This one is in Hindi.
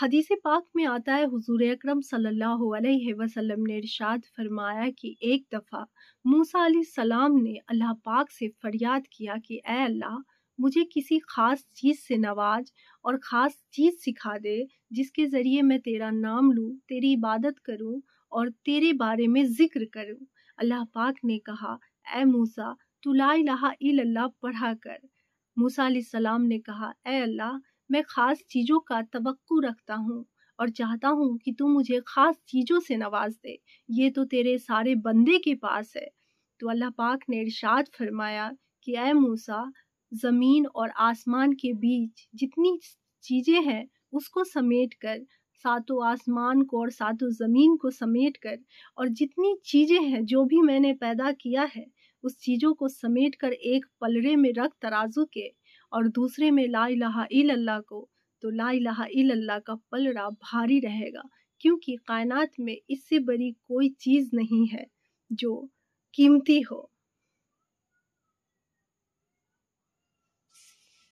हदीस पाक में आता है हुजूर अकरम सल्लल्लाहु अलैहि वसल्लम ने इरशाद फरमाया कि एक दफ़ा मूसा सलाम ने अल्लाह पाक से फरियाद किया कि ए अल्लाह मुझे किसी ख़ास चीज़ से नवाज और ख़ास चीज़ सिखा दे जिसके ज़रिए मैं तेरा नाम लूँ तेरी इबादत करूँ और तेरे बारे में ज़िक्र करूँ अल्लाह पाक ने कहा ए मूसा तू ला इलाहा इल्लल्लाह पढ़ा कर मूसा सलाम ने कहा ए अल्लाह मैं ख़ास चीज़ों का तवक्कु रखता हूँ और चाहता हूँ कि तू मुझे ख़ास चीज़ों से नवाज दे ये तो तेरे सारे बंदे के पास है तो अल्लाह पाक ने इरशाद फरमाया कि अय मूसा ज़मीन और आसमान के बीच जितनी चीज़ें हैं उसको समेट कर सातों आसमान को और सातों ज़मीन को समेट कर और जितनी चीज़ें हैं जो भी मैंने पैदा किया है उस चीज़ों को समेट कर एक पलड़े में रख तराजू के और दूसरे में ला इलाहा को तो ला इलाहा का पलड़ा भारी रहेगा क्योंकि कायनात में इससे बड़ी कोई चीज़ नहीं है जो कीमती हो